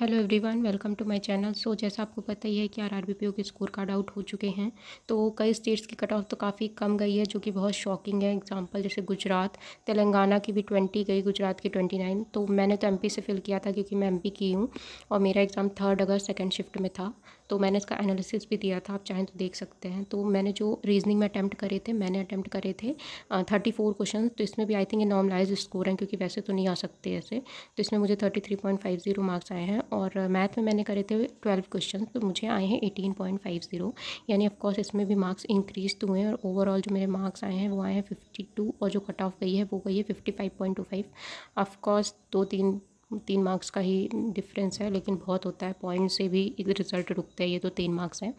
hello everyone welcome to my channel so जैसा आपको पता ही है कि आर बी पी ओ के स्कोर कार्ड आउट हो चुके हैं तो कई स्टेट्स की कट ऑफ तो काफ़ी कम गई है जो कि बहुत शॉकिंग है एग्जांपल जैसे गुजरात तेलंगाना की भी ट्वेंटी गई गुजरात की ट्वेंटी नाइन तो मैंने तो एमपी से फिल किया था क्योंकि मैं एमपी की हूँ और मेरा एग्ज़ाम थर्ड अगर सेकेंड शिफ्ट में था तो मैंने इसका एनालिसिस भी दिया था आप चाहें तो देख सकते हैं तो मैंने जो रीजनिंग में अटैम्प्ट करे थे मैंने अटैम्प्ट करे थे थर्टी फोर क्वेश्चन तो इसमें भी आई थिंक नॉर्मलाइज स्कोर हैं क्योंकि वैसे तो नहीं आ सकते ऐसे तो इसमें मुझे thirty three point five zero marks आए हैं और मैथ में मैंने करे थे ट्वेल्व क्वेश्चन तो मुझे आए हैं एटीन पॉइंट फाइव ज़ीरो यानी ऑफकोर्स इसमें भी मार्क्स इंक्रीज तो हुए हैं और ओवरऑल जो मेरे मार्क्स आए हैं वो आए हैं फिफ्टी टू और जो कट ऑफ गई है वो गई है fifty five point two five of course दो तीन तीन मार्क्स का ही डिफरेंस है लेकिन बहुत होता है पॉइंट से भी रिज़ल्ट रुकते हैं ये तो तीन मार्क्स हैं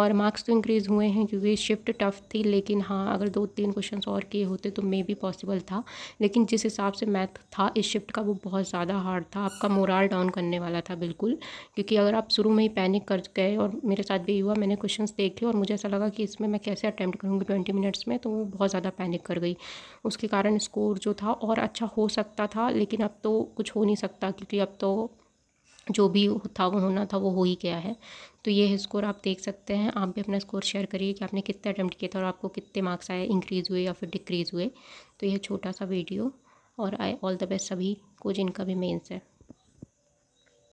और मार्क्स तो इंक्रीज़ हुए हैं क्योंकि शिफ्ट टफ थी लेकिन हाँ अगर दो तीन क्वेश्चन और किए होते तो मे भी पॉसिबल था लेकिन जिस हिसाब से मैथ था इस शिफ्ट का वो बहुत ज़्यादा हार्ड था आपका मोराल डाउन करने वाला था बिल्कुल क्योंकि अगर आप शुरू में ही पैनिक कर गए और मेरे साथ भी हुआ मैंने क्वेश्चन देखे और मुझे ऐसा लगा कि इसमें मैं कैसे अटैम्प्ट करूँगी ट्वेंटी मिनट्स में तो वो बहुत ज़्यादा पैनिक कर गई उसके कारण स्कोर जो था और अच्छा हो सकता था लेकिन अब तो कुछ हो नहीं सकता क्योंकि अब तो जो भी था वो होना था वो हो ही गया है तो ये स्कोर आप देख सकते हैं आप भी अपना स्कोर शेयर करिए कि आपने कितने अटैम्प्ट किया था और आपको कितने मार्क्स आए इंक्रीज़ हुए या फिर डिक्रीज़ हुए तो यह छोटा सा वीडियो और आई ऑल द बेस्ट सभी को जिनका भी मेन्स है